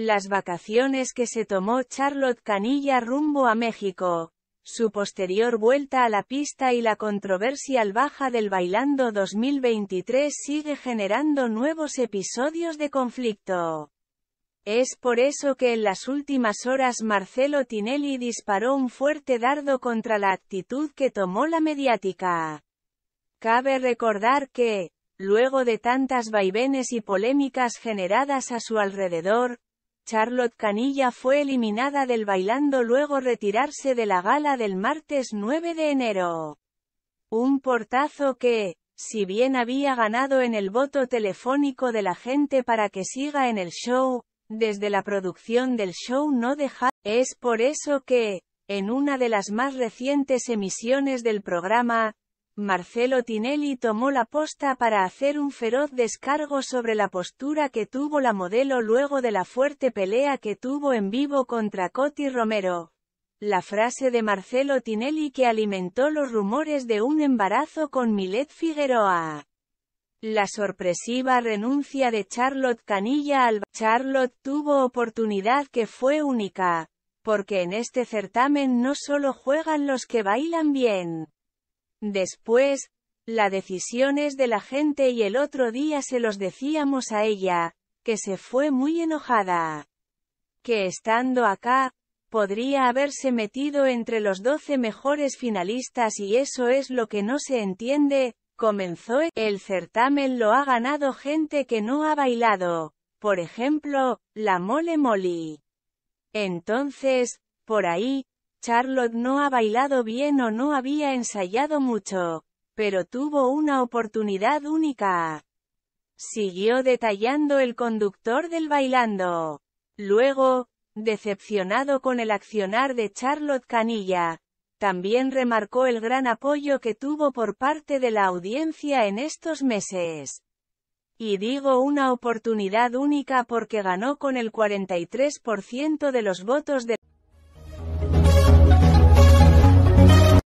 Las vacaciones que se tomó Charlotte Canilla rumbo a México, su posterior vuelta a la pista y la controversia al baja del Bailando 2023 sigue generando nuevos episodios de conflicto. Es por eso que en las últimas horas Marcelo Tinelli disparó un fuerte dardo contra la actitud que tomó la mediática. Cabe recordar que, luego de tantas vaivenes y polémicas generadas a su alrededor, Charlotte Canilla fue eliminada del bailando luego retirarse de la gala del martes 9 de enero. Un portazo que, si bien había ganado en el voto telefónico de la gente para que siga en el show, desde la producción del show no deja. Es por eso que, en una de las más recientes emisiones del programa, Marcelo Tinelli tomó la posta para hacer un feroz descargo sobre la postura que tuvo la modelo luego de la fuerte pelea que tuvo en vivo contra Coti Romero. La frase de Marcelo Tinelli que alimentó los rumores de un embarazo con Milet Figueroa. La sorpresiva renuncia de Charlotte Canilla al... Charlotte tuvo oportunidad que fue única, porque en este certamen no solo juegan los que bailan bien. Después, la decisión es de la gente y el otro día se los decíamos a ella, que se fue muy enojada. Que estando acá, podría haberse metido entre los 12 mejores finalistas y eso es lo que no se entiende, comenzó e-, el certamen lo ha ganado gente que no ha bailado, por ejemplo, la mole Molly. Entonces, por ahí, Charlotte no ha bailado bien o no había ensayado mucho, pero tuvo una oportunidad única. Siguió detallando el conductor del bailando. Luego, decepcionado con el accionar de Charlotte Canilla, también remarcó el gran apoyo que tuvo por parte de la audiencia en estos meses. Y digo una oportunidad única porque ganó con el 43% de los votos de